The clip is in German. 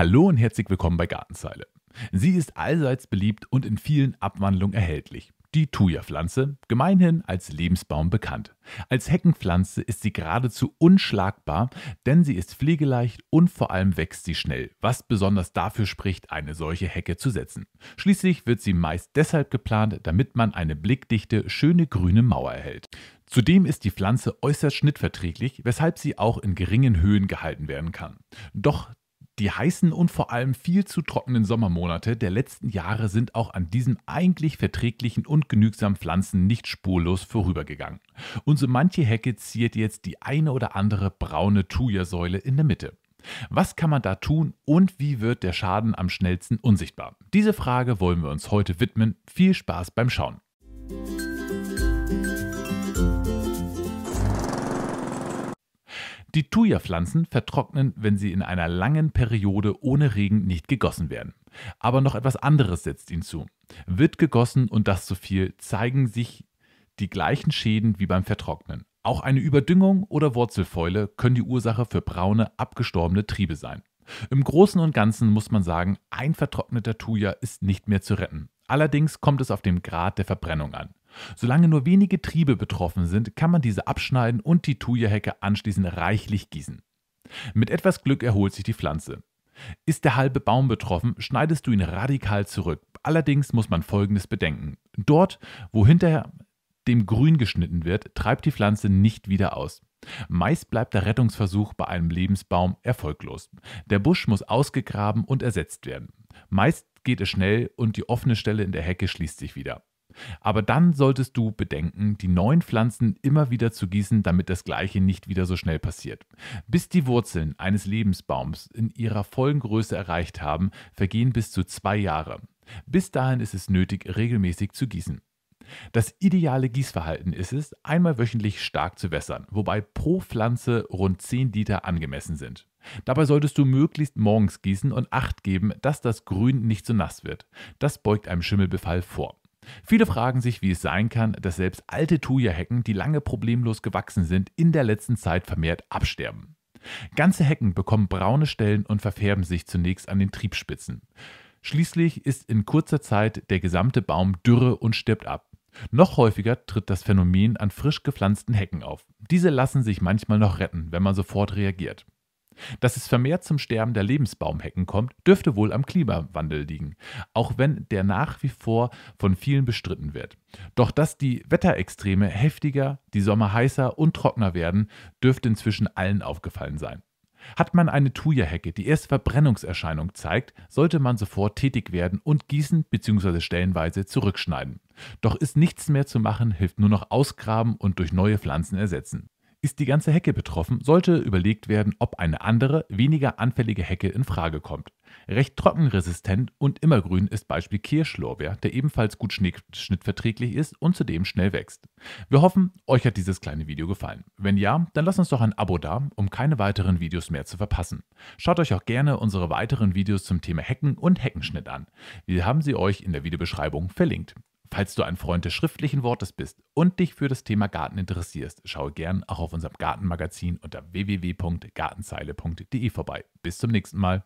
Hallo und herzlich willkommen bei Gartenzeile. Sie ist allseits beliebt und in vielen Abwandlungen erhältlich. Die Thuja-Pflanze, gemeinhin als Lebensbaum bekannt. Als Heckenpflanze ist sie geradezu unschlagbar, denn sie ist pflegeleicht und vor allem wächst sie schnell, was besonders dafür spricht, eine solche Hecke zu setzen. Schließlich wird sie meist deshalb geplant, damit man eine blickdichte, schöne grüne Mauer erhält. Zudem ist die Pflanze äußerst schnittverträglich, weshalb sie auch in geringen Höhen gehalten werden kann. Doch die heißen und vor allem viel zu trockenen Sommermonate der letzten Jahre sind auch an diesen eigentlich verträglichen und genügsamen Pflanzen nicht spurlos vorübergegangen. Und so manche Hecke ziert jetzt die eine oder andere braune Thuja-Säule in der Mitte. Was kann man da tun und wie wird der Schaden am schnellsten unsichtbar? Diese Frage wollen wir uns heute widmen. Viel Spaß beim Schauen. Die Thuja-Pflanzen vertrocknen, wenn sie in einer langen Periode ohne Regen nicht gegossen werden. Aber noch etwas anderes setzt ihnen zu. Wird gegossen und das zu viel, zeigen sich die gleichen Schäden wie beim Vertrocknen. Auch eine Überdüngung oder Wurzelfäule können die Ursache für braune, abgestorbene Triebe sein. Im Großen und Ganzen muss man sagen, ein vertrockneter Thuja ist nicht mehr zu retten. Allerdings kommt es auf den Grad der Verbrennung an. Solange nur wenige Triebe betroffen sind, kann man diese abschneiden und die Thuja-Hecke anschließend reichlich gießen. Mit etwas Glück erholt sich die Pflanze. Ist der halbe Baum betroffen, schneidest du ihn radikal zurück. Allerdings muss man Folgendes bedenken. Dort, wo hinterher dem Grün geschnitten wird, treibt die Pflanze nicht wieder aus. Meist bleibt der Rettungsversuch bei einem Lebensbaum erfolglos. Der Busch muss ausgegraben und ersetzt werden. Meist geht es schnell und die offene Stelle in der Hecke schließt sich wieder. Aber dann solltest du bedenken, die neuen Pflanzen immer wieder zu gießen, damit das Gleiche nicht wieder so schnell passiert. Bis die Wurzeln eines Lebensbaums in ihrer vollen Größe erreicht haben, vergehen bis zu zwei Jahre. Bis dahin ist es nötig, regelmäßig zu gießen. Das ideale Gießverhalten ist es, einmal wöchentlich stark zu wässern, wobei pro Pflanze rund 10 Liter angemessen sind. Dabei solltest du möglichst morgens gießen und Acht geben, dass das Grün nicht zu so nass wird. Das beugt einem Schimmelbefall vor. Viele fragen sich, wie es sein kann, dass selbst alte Thuja-Hecken, die lange problemlos gewachsen sind, in der letzten Zeit vermehrt absterben. Ganze Hecken bekommen braune Stellen und verfärben sich zunächst an den Triebspitzen. Schließlich ist in kurzer Zeit der gesamte Baum dürre und stirbt ab. Noch häufiger tritt das Phänomen an frisch gepflanzten Hecken auf. Diese lassen sich manchmal noch retten, wenn man sofort reagiert. Dass es vermehrt zum Sterben der Lebensbaumhecken kommt, dürfte wohl am Klimawandel liegen, auch wenn der nach wie vor von vielen bestritten wird. Doch dass die Wetterextreme heftiger, die Sommer heißer und trockener werden, dürfte inzwischen allen aufgefallen sein. Hat man eine Thuja-Hecke, die erst Verbrennungserscheinung zeigt, sollte man sofort tätig werden und gießen bzw. stellenweise zurückschneiden. Doch ist nichts mehr zu machen, hilft nur noch ausgraben und durch neue Pflanzen ersetzen. Ist die ganze Hecke betroffen, sollte überlegt werden, ob eine andere, weniger anfällige Hecke in Frage kommt. Recht trockenresistent und immergrün ist Beispiel Kirschlorbeer, der ebenfalls gut schnittverträglich ist und zudem schnell wächst. Wir hoffen, euch hat dieses kleine Video gefallen. Wenn ja, dann lasst uns doch ein Abo da, um keine weiteren Videos mehr zu verpassen. Schaut euch auch gerne unsere weiteren Videos zum Thema Hecken und Heckenschnitt an. Wir haben sie euch in der Videobeschreibung verlinkt. Falls du ein Freund des schriftlichen Wortes bist und dich für das Thema Garten interessierst, schaue gern auch auf unserem Gartenmagazin unter www.gartenzeile.de vorbei. Bis zum nächsten Mal.